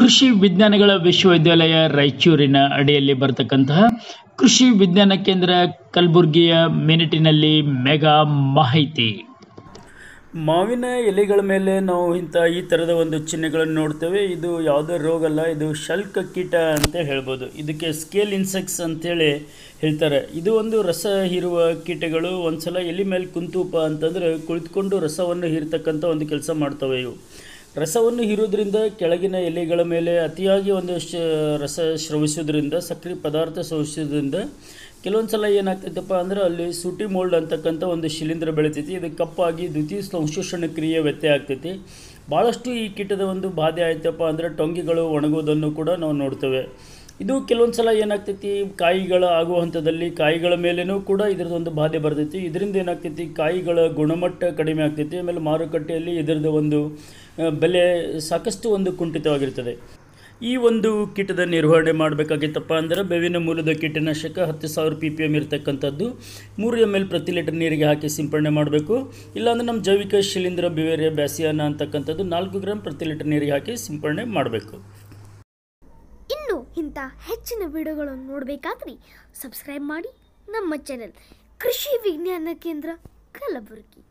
ಕೃಷಿ ವಿಜ್ಞಾನಗಳ ವಿಶ್ವವಿದ್ಯಾಲಯ ರಾಯಚೂರಿನ ಅಡಿಯಲ್ಲಿ ಬರತಕ್ಕಂತಹ ಕೃಷಿ ವಿಜ್ಞಾನ ಕೇಂದ್ರ ಕಲಬುರಗಿಯ ಮಿನಿಟಿನಲ್ಲಿ ಮೆಗಾ ಮಾಹಿತಿ ಮಾವಿನ ಎಲೆಗಳ ಮೇಲೆ ನಾವು ಇಂಥ ಈ ಥರದ ಒಂದು ಚಿಹ್ನೆಗಳನ್ನು ನೋಡ್ತೇವೆ ಇದು ಯಾವುದೇ ರೋಗ ಅಲ್ಲ ಇದು ಶಲ್ಕ ಕೀಟ ಅಂತ ಹೇಳ್ಬೋದು ಇದಕ್ಕೆ ಸ್ಕೇಲ್ ಇನ್ಸೆಕ್ಟ್ಸ್ ಅಂತೇಳಿ ಹೇಳ್ತಾರೆ ಇದು ಒಂದು ರಸ ಹೀರುವ ಕೀಟಗಳು ಒಂದು ಸಲ ಎಲೆ ಮೇಲೆ ಕುಂತೂಪ ಅಂತಂದರೆ ಕುಳಿತುಕೊಂಡು ರಸವನ್ನು ಹೀರ್ತಕ್ಕಂಥ ಒಂದು ಕೆಲಸ ಮಾಡ್ತವೆ ಇವು ರಸವನ್ನು ಹೀರೋದ್ರಿಂದ ಕೆಳಗಿನ ಎಲೆಗಳ ಮೇಲೆ ಅತಿಯಾಗಿ ಶ ರಸ ಸ್ರವಿಸೋದ್ರಿಂದ ಸಕ್ರೆ ಪದಾರ್ಥ ಸ್ರವಿಸೋದ್ರಿಂದ ಕೆಲವೊಂದು ಸಲ ಏನಾಗ್ತೈತಪ್ಪ ಅಂದರೆ ಅಲ್ಲಿ ಸೂಟಿ ಮೋಲ್ಡ್ ಅಂತಕ್ಕಂಥ ಒಂದು ಶಿಲೀಂಧ್ರ ಬೆಳಿತೈತಿ ಇದು ಕಪ್ಪಾಗಿ ದ್ವಿತೀಯ ಸಂಶೋಷಣ ಕ್ರಿಯೆ ವ್ಯತ್ಯಯ ಆಗ್ತೈತಿ ಭಾಳಷ್ಟು ಈ ಕೀಟದ ಒಂದು ಬಾಧೆ ಆಯ್ತಪ್ಪ ಅಂದರೆ ಟೊಂಗಿಗಳು ಒಣಗೋದನ್ನು ಕೂಡ ನಾವು ನೋಡ್ತೇವೆ ಇದು ಕೆಲವೊಂದು ಸಲ ಏನಾಗ್ತೈತಿ ಕಾಯಿಗಳ ಆಗುವ ಹಂತದಲ್ಲಿ ಕಾಯಿಗಳ ಮೇಲೇನೂ ಕೂಡ ಒಂದು ಬಾಧೆ ಬರ್ತೈತಿ ಇದರಿಂದ ಏನಾಗ್ತೈತಿ ಕಾಯಿಗಳ ಗುಣಮಟ್ಟ ಕಡಿಮೆ ಆಗ್ತೈತಿ ಆಮೇಲೆ ಮಾರುಕಟ್ಟೆಯಲ್ಲಿ ಇದರದ್ದು ಒಂದು ಬೆಲೆ ಸಾಕಷ್ಟು ಒಂದು ಕುಂಠಿತವಾಗಿರ್ತದೆ ಈ ಒಂದು ಕೀಟದ ನಿರ್ವಹಣೆ ಮಾಡಬೇಕಾಗಿತ್ತಪ್ಪ ಅಂದರೆ ಬೇವಿನ ಮೂಲದ ಕೀಟನಾಶಕ ಹತ್ತು ಸಾವಿರ ಪಿ ಪಿ ಎಮ್ ಇರತಕ್ಕಂಥದ್ದು ಮೂರು ಎಮ್ ಎಲ್ ಪ್ರತಿ ಲೀಟರ್ ನೀರಿಗೆ ಹಾಕಿ ಸಿಂಪಡಣೆ ಮಾಡಬೇಕು ಇಲ್ಲಾಂದರೆ ನಮ್ಮ ಜೈವಿಕ ಶಿಲೀಂಧ್ರ ಬಿವೇರಿಯ ಬ್ಯಾಸಿಯಾನ ಅಂತಕ್ಕಂಥದ್ದು ನಾಲ್ಕು ಗ್ರಾಮ್ ಪ್ರತಿ ಲೀಟರ್ ನೀರಿಗೆ ಹಾಕಿ ಸಿಂಪಡಣೆ ಮಾಡಬೇಕು ಇಂಥ ಹೆಚ್ಚಿನ ವಿಡಿಯೋಗಳನ್ನು ನೋಡಬೇಕಾದ್ರೆ ಸಬ್ಸ್ಕ್ರೈಬ್ ಮಾಡಿ ನಮ್ಮ ಚಾನೆಲ್ ಕೃಷಿ ವಿಜ್ಞಾನ ಕೇಂದ್ರ ಕಲಬುರಗಿ